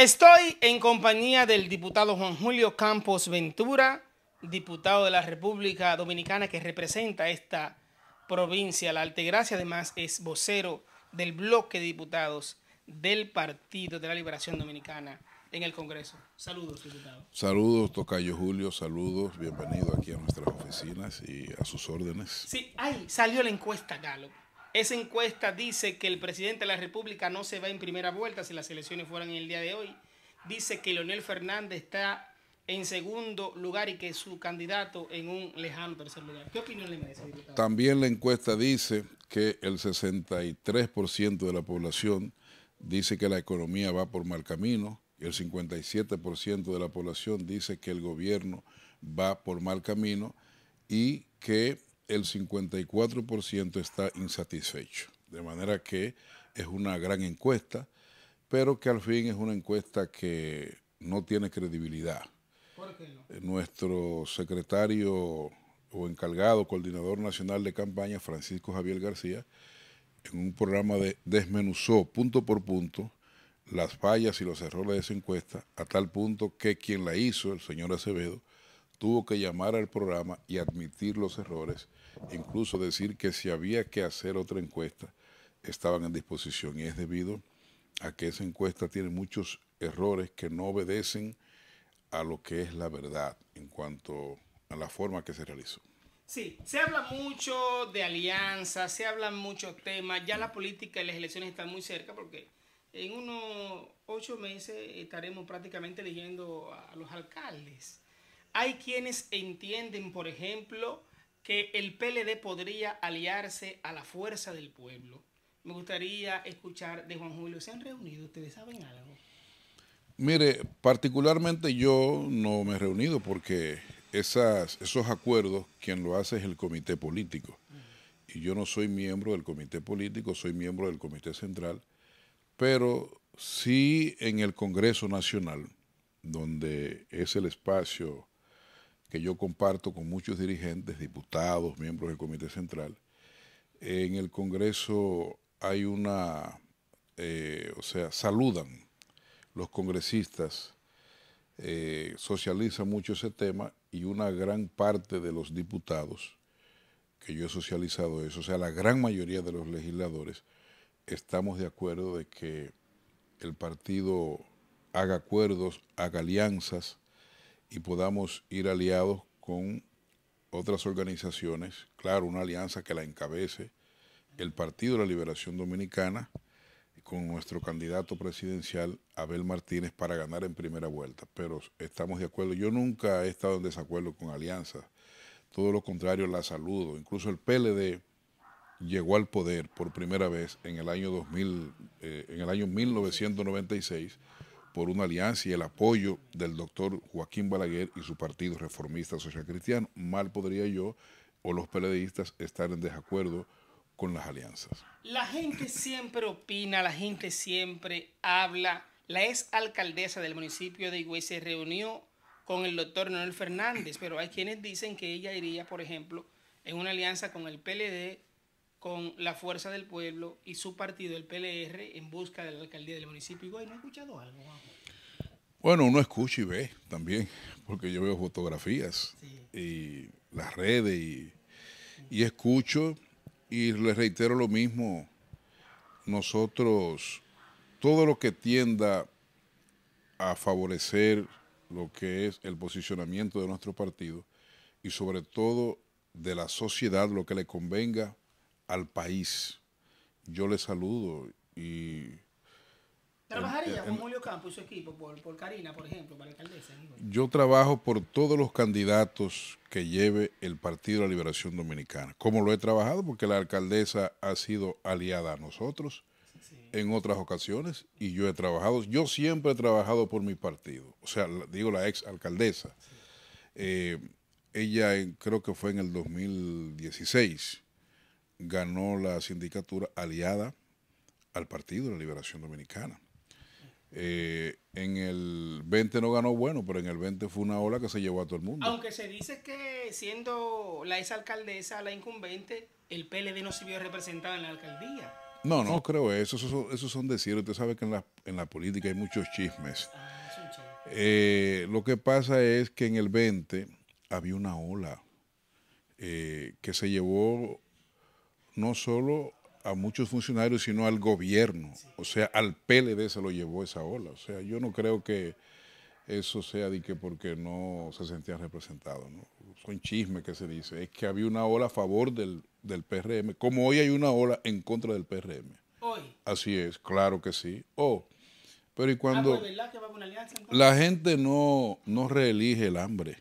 Estoy en compañía del diputado Juan Julio Campos Ventura, diputado de la República Dominicana que representa esta provincia, la Altegracia, además es vocero del bloque de diputados del Partido de la Liberación Dominicana en el Congreso. Saludos, diputado. Saludos, Tocayo Julio, saludos, bienvenido aquí a nuestras oficinas y a sus órdenes. Sí, ay, salió la encuesta, Galo. Esa encuesta dice que el presidente de la República no se va en primera vuelta si las elecciones fueran en el día de hoy. Dice que Leonel Fernández está en segundo lugar y que su candidato en un lejano tercer lugar. ¿Qué opinión le merece, diputado? También la encuesta dice que el 63% de la población dice que la economía va por mal camino el 57% de la población dice que el gobierno va por mal camino y que el 54% está insatisfecho. De manera que es una gran encuesta, pero que al fin es una encuesta que no tiene credibilidad. Nuestro secretario o encargado, coordinador nacional de campaña, Francisco Javier García, en un programa de desmenuzó punto por punto las fallas y los errores de esa encuesta, a tal punto que quien la hizo, el señor Acevedo, tuvo que llamar al programa y admitir los errores, incluso decir que si había que hacer otra encuesta, estaban en disposición. Y es debido a que esa encuesta tiene muchos errores que no obedecen a lo que es la verdad en cuanto a la forma que se realizó. Sí, se habla mucho de alianzas, se hablan muchos temas, ya la política y las elecciones están muy cerca porque en unos ocho meses estaremos prácticamente eligiendo a los alcaldes hay quienes entienden, por ejemplo, que el PLD podría aliarse a la fuerza del pueblo. Me gustaría escuchar de Juan Julio. ¿Se han reunido? ¿Ustedes saben algo? Mire, particularmente yo no me he reunido porque esas, esos acuerdos quien lo hace es el comité político. Y yo no soy miembro del comité político, soy miembro del comité central, pero sí en el Congreso Nacional, donde es el espacio que yo comparto con muchos dirigentes, diputados, miembros del Comité Central. En el Congreso hay una, eh, o sea, saludan los congresistas, eh, socializan mucho ese tema y una gran parte de los diputados, que yo he socializado eso, o sea, la gran mayoría de los legisladores, estamos de acuerdo de que el partido haga acuerdos, haga alianzas, y podamos ir aliados con otras organizaciones, claro, una alianza que la encabece el Partido de la Liberación Dominicana con nuestro candidato presidencial Abel Martínez para ganar en primera vuelta, pero estamos de acuerdo. Yo nunca he estado en desacuerdo con alianzas, todo lo contrario, la saludo. Incluso el PLD llegó al poder por primera vez en el año, 2000, eh, en el año 1996 por una alianza y el apoyo del doctor Joaquín Balaguer y su partido reformista social cristiano. Mal podría yo o los PLDistas estar en desacuerdo con las alianzas. La gente siempre opina, la gente siempre habla. La ex alcaldesa del municipio de Higüey se reunió con el doctor Noel Fernández, pero hay quienes dicen que ella iría, por ejemplo, en una alianza con el PLD con la fuerza del pueblo y su partido, el PLR, en busca de la alcaldía del municipio y ¿No ha escuchado algo? Bueno, uno escucha y ve también, porque yo veo fotografías y las redes y, y escucho y les reitero lo mismo. Nosotros, todo lo que tienda a favorecer lo que es el posicionamiento de nuestro partido y sobre todo de la sociedad, lo que le convenga al país. Yo le saludo y... ¿Trabajaría con Julio Campo y su equipo por, Karina, por ejemplo, para alcaldesa? Yo trabajo por todos los candidatos que lleve el Partido de la Liberación Dominicana. ¿Cómo lo he trabajado? Porque la alcaldesa ha sido aliada a nosotros en otras ocasiones y yo he trabajado, yo siempre he trabajado por mi partido, o sea, digo la ex alcaldesa. Eh, ella creo que fue en el 2016 ganó la sindicatura aliada al Partido de la Liberación Dominicana. Eh, en el 20 no ganó bueno, pero en el 20 fue una ola que se llevó a todo el mundo. Aunque se dice que siendo la exalcaldesa, la incumbente, el PLD no se vio representado en la alcaldía. No, no creo eso. Esos son decir Usted sabe que en la, en la política hay muchos chismes. Ah, eh, lo que pasa es que en el 20 había una ola eh, que se llevó no solo a muchos funcionarios, sino al gobierno. O sea, al PLD se lo llevó esa ola. O sea, yo no creo que eso sea de que porque no se sentían representados. ¿no? Son chismes que se dice. Es que había una ola a favor del, del PRM, como hoy hay una ola en contra del PRM. Hoy. Así es, claro que sí. Oh, pero y cuando ah, la gente no, no reelige el hambre.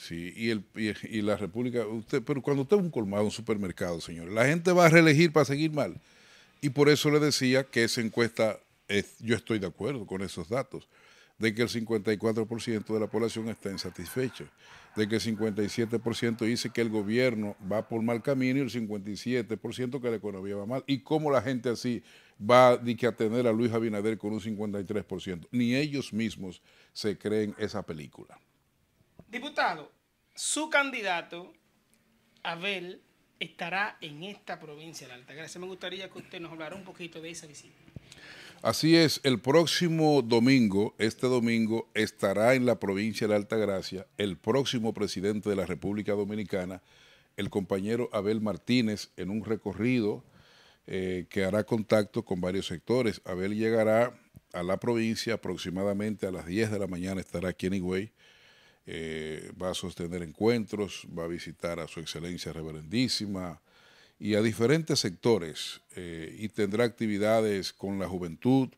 Sí, y, el, y, la República, usted, pero cuando usted es un colmado, un supermercado, señor, la gente va a reelegir para seguir mal. Y por eso le decía que esa encuesta, yo estoy de acuerdo con esos datos, de que el 54% de la población está insatisfecha, de que el 57% dice que el gobierno va por mal camino y el 57% que la economía va mal. ¿Y cómo la gente así va de que atender a Luis Abinader con un 53%? Ni ellos mismos se creen esa película. Diputado, su candidato, Abel, estará en esta provincia de la Gracia. Me gustaría que usted nos hablara un poquito de esa visita. Así es, el próximo domingo, este domingo, estará en la provincia de la Gracia el próximo presidente de la República Dominicana, el compañero Abel Martínez, en un recorrido eh, que hará contacto con varios sectores. Abel llegará a la provincia aproximadamente a las 10 de la mañana, estará aquí en Higüey eh, va a sostener encuentros, va a visitar a su excelencia reverendísima y a diferentes sectores eh, y tendrá actividades con la juventud,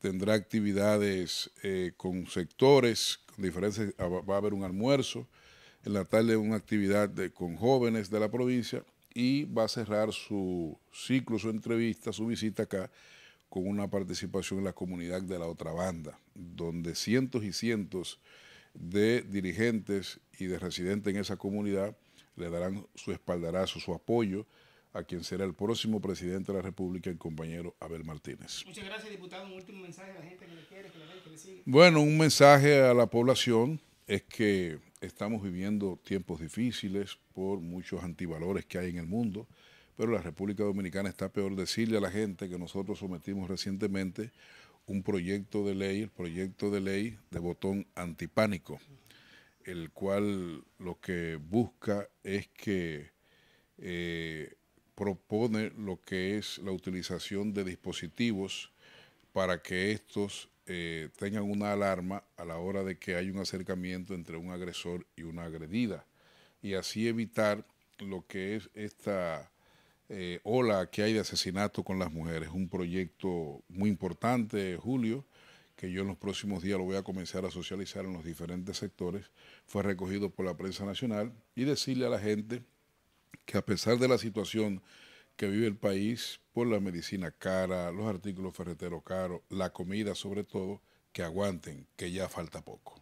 tendrá actividades eh, con sectores, diferentes, ah, va a haber un almuerzo, en la tarde una actividad con jóvenes de la provincia y va a cerrar su ciclo, su entrevista, su visita acá con una participación en la comunidad de la otra banda, donde cientos y cientos de dirigentes y de residentes en esa comunidad le darán su espaldarazo, su apoyo a quien será el próximo presidente de la República, el compañero Abel Martínez. Muchas gracias, diputado. Un último mensaje a la gente que le quiere, que le ve, que le sigue. Bueno, un mensaje a la población es que estamos viviendo tiempos difíciles por muchos antivalores que hay en el mundo, pero la República Dominicana está peor. Decirle a la gente que nosotros sometimos recientemente un proyecto de ley, el proyecto de ley de botón antipánico, el cual lo que busca es que eh, propone lo que es la utilización de dispositivos para que estos eh, tengan una alarma a la hora de que hay un acercamiento entre un agresor y una agredida y así evitar lo que es esta Hola, eh, ¿qué que hay de asesinato con las mujeres. Un proyecto muy importante, Julio, que yo en los próximos días lo voy a comenzar a socializar en los diferentes sectores. Fue recogido por la prensa nacional y decirle a la gente que a pesar de la situación que vive el país por la medicina cara, los artículos ferreteros caros, la comida sobre todo, que aguanten, que ya falta poco.